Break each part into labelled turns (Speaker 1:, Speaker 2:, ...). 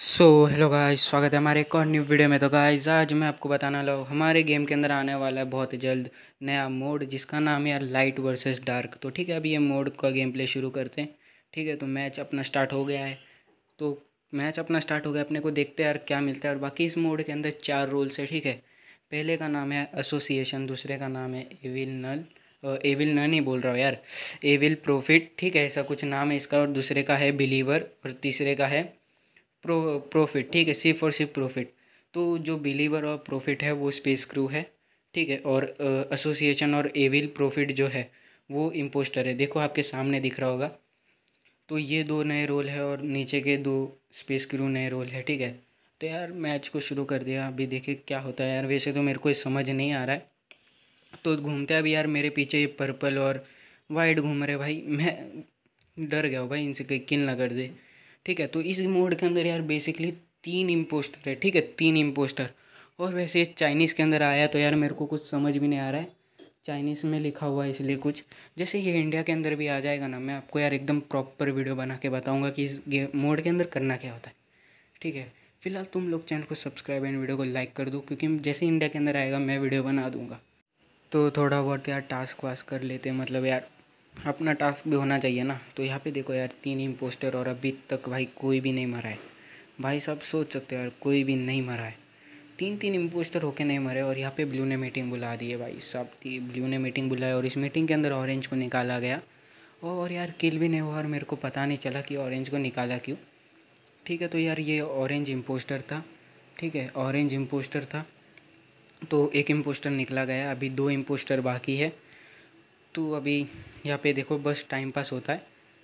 Speaker 1: so hello guys स्वागत है हमारे एक और न्यू वीडियो में तो गाइस आज मैं आपको बताना लो हमारे गेम के अंदर आने वाला है बहुत जल्द नया मोड जिसका नाम है यार लाइट वर्सेस डार्क तो ठीक है अभी ये मोड का गेम प्ले शुरू करते हैं ठीक है तो मैच अपना स्टार्ट हो गया है तो मैच अपना स्टार्ट हो गया अपने को देखते हैं यार क्या मिलता है और बाकी इस मोड के अंदर चार रोल्स है ठीक है पहले का नाम है एसोसिएशन दूसरे का नाम है एविल नल एविल नन ही बोल रहा हूँ यार एविल प्रोफिट ठीक है ऐसा कुछ नाम है इसका और दूसरे का है बिलीवर और तीसरे का है प्रो प्रॉफिट ठीक है सिर्फ और सिर्फ प्रॉफिट तो जो बिलीवर और प्रॉफिट है वो स्पेस क्रू है ठीक है और एसोसिएशन uh, और एविल प्रॉफिट जो है वो इम्पोस्टर है देखो आपके सामने दिख रहा होगा तो ये दो नए रोल है और नीचे के दो स्पेस क्रू नए रोल है ठीक है तो यार मैच को शुरू कर दिया अभी देखिए क्या होता है यार वैसे तो मेरे को समझ नहीं आ रहा है तो घूमते अभी यार मेरे पीछे ये पर्पल और वाइट घूम रहे भाई मैं डर गया हूँ भाई इनसे कहीं किन ना कर दे ठीक है तो इस मोड के अंदर यार बेसिकली तीन इम्पोस्टर है ठीक है तीन इम्पोस्टर और वैसे चाइनीज़ के अंदर आया तो यार मेरे को कुछ समझ भी नहीं आ रहा है चाइनीज़ में लिखा हुआ है इसलिए कुछ जैसे ये इंडिया के अंदर भी आ जाएगा ना मैं आपको यार एकदम प्रॉपर वीडियो बना के बताऊँगा कि इस मोड के अंदर करना क्या होता है ठीक है फिलहाल तुम लोग चैनल को सब्सक्राइब एंड वीडियो को लाइक कर दो क्योंकि जैसे इंडिया के अंदर आएगा मैं वीडियो बना दूँगा तो थोड़ा बहुत यार टास्क वास्क कर लेते हैं मतलब यार अपना टास्क भी होना चाहिए ना तो यहाँ पे देखो यार तीन इम्पोस्टर और अभी तक भाई कोई भी नहीं मरा है भाई साहब सोच सकते हो यार कोई भी नहीं मरा है तीन तीन इम्पोस्टर होके नहीं मरे और यहाँ पे ब्लू ने मीटिंग बुला दी है भाई साहब की ब्लू ने मीटिंग बुलाई और इस मीटिंग के अंदर ऑरेंज को निकाला गया और यार किल भी नहीं हुआ और मेरे को पता नहीं चला कि ऑरेंज को निकाला क्यों ठीक है तो यार ये ऑरेंज इम्पोस्टर था ठीक है ऑरेंज इम्पोस्टर था तो एक इम्पोस्टर निकला गया अभी दो इम्पोस्टर बाकी है तो अभी यहाँ पे देखो बस टाइम पास होता है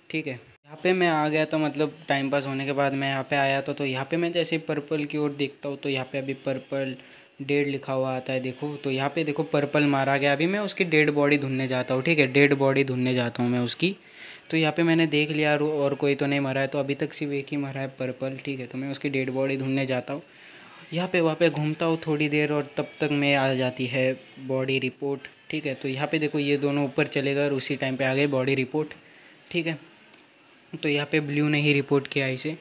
Speaker 1: ठीक है यहाँ पे मैं आ गया तो मतलब टाइम पास होने के बाद मैं यहाँ पे आया तो तो यहाँ पे मैं जैसे पर्पल की ओर देखता हूँ तो यहाँ पे अभी पर्पल डेड लिखा हुआ आता है देखो तो यहाँ पे देखो पर्पल मारा गया अभी मैं उसकी डेड बॉडी ढूंढने जाता हूँ ठीक है डेड बॉडी ढूंढने जाता हूँ मैं उसकी तो यहाँ पे मैंने देख लिया और कोई तो नहीं मरा है तो अभी तक सिर्फ एक ही मरा है पर्पल ठीक है तो मैं उसकी डेड बॉडी ढूंढने जाता हूँ यहाँ पे वहाँ पे घूमता हूँ थोड़ी देर और तब तक मैं आ जाती है बॉडी रिपोर्ट ठीक है तो यहाँ पे देखो ये दोनों ऊपर चले गए और उसी टाइम पे आ गए बॉडी रिपोर्ट ठीक है तो यहाँ पे ब्लू ने ही रिपोर्ट किया इसे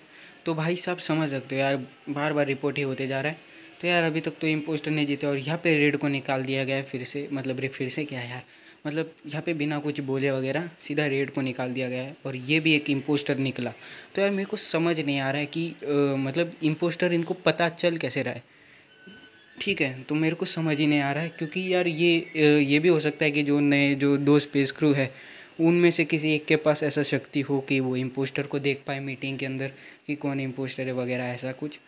Speaker 1: तो भाई साहब समझ सकते हो यार बार बार रिपोर्ट ही होते जा रहा है तो यार अभी तक तो इम्पोस्टर नहीं जीते और यहाँ पर रेड को निकाल दिया गया फिर से मतलब फिर से क्या यार मतलब यहाँ पे बिना कुछ बोले वगैरह सीधा रेड को निकाल दिया गया है और ये भी एक इम्पोस्टर निकला तो यार मेरे को समझ नहीं आ रहा है कि आ, मतलब इम्पोस्टर इनको पता चल कैसे रहा है ठीक है तो मेरे को समझ ही नहीं आ रहा है क्योंकि यार ये ये भी हो सकता है कि जो नए जो दो स्पेस क्रू है उनमें से किसी एक के पास ऐसा शक्ति हो कि वो इम्पोस्टर को देख पाए मीटिंग के अंदर कि कौन इम्पोस्टर है वगैरह ऐसा कुछ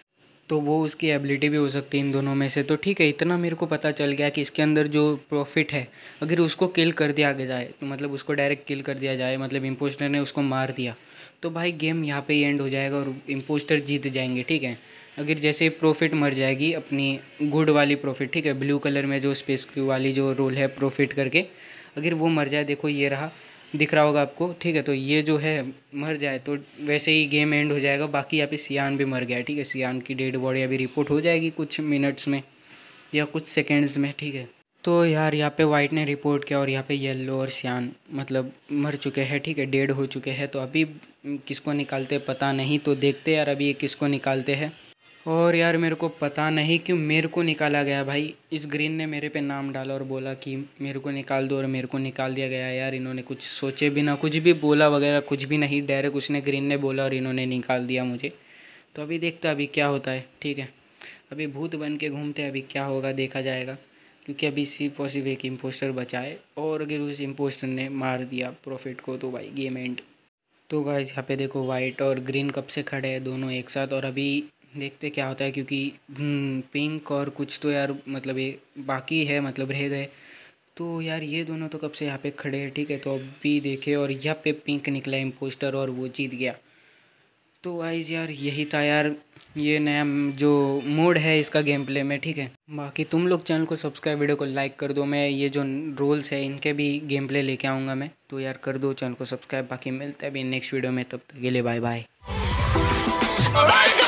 Speaker 1: तो वो उसकी एबिलिटी भी हो सकती है इन दोनों में से तो ठीक है इतना मेरे को पता चल गया कि इसके अंदर जो प्रॉफिट है अगर उसको किल कर दिया जाए तो मतलब उसको डायरेक्ट किल कर दिया जाए मतलब इम्पोस्टर ने उसको मार दिया तो भाई गेम यहाँ पे एंड हो जाएगा और इम्पोस्टर जीत जाएंगे ठीक है अगर जैसे प्रॉफिट मर जाएगी अपनी गुड वाली प्रॉफिट ठीक है ब्लू कलर में जो स्पेस वाली जो रोल है प्रॉफिट करके अगर वो मर जाए देखो ये रहा दिख रहा होगा आपको ठीक है तो ये जो है मर जाए तो वैसे ही गेम एंड हो जाएगा बाकी यहाँ पे सियान भी मर गया ठीक है सियान की डेड बॉडी अभी रिपोर्ट हो जाएगी कुछ मिनट्स में या कुछ सेकेंड्स में ठीक है तो यार यहाँ पे वाइट ने रिपोर्ट किया और यहाँ पे येलो और सियान मतलब मर चुके हैं ठीक है डेड हो चुके हैं तो अभी किसको निकालते पता नहीं तो देखते यार अभी ये किसको निकालते हैं और यार मेरे को पता नहीं क्यों मेरे को निकाला गया भाई इस ग्रीन ने मेरे पे नाम डाला और बोला कि मेरे को निकाल दो और मेरे को निकाल दिया गया यार इन्होंने कुछ सोचे भी ना कुछ भी बोला वगैरह कुछ भी नहीं डायरेक्ट उसने ग्रीन ने बोला और इन्होंने निकाल दिया मुझे तो अभी देखते अभी क्या होता है ठीक है अभी भूत बन के घूमते अभी क्या होगा देखा जाएगा क्योंकि अभी सिर्फ और सिर्फ एक इम्पोस्टर बचाए और अगर उस इम्पोस्टर ने मार दिया प्रॉफिट को तो भाई गेम एंड तो गाइज यहाँ पे देखो वाइट और ग्रीन कब से खड़े हैं दोनों एक साथ और अभी देखते क्या होता है क्योंकि पिंक हम्म, और कुछ तो यार मतलब ये बाकी है मतलब रह गए तो यार ये दोनों तो कब से यहाँ पे खड़े हैं ठीक है तो अब भी देखे और यहाँ पे पिंक निकला इम्पोस्टर और वो जीत गया तो आइज यार यही था यार ये नया जो मोड है इसका गेम प्ले में ठीक है बाकी तुम लोग चैनल को सब्सक्राइब वीडियो को लाइक कर दो मैं ये जो रोल्स है इनके भी गेम प्ले लेके आऊँगा मैं तो यार कर दो चैनल को सब्सक्राइब बाकी मिलता है अभी नेक्स्ट वीडियो में तब तक के लिए बाय बाय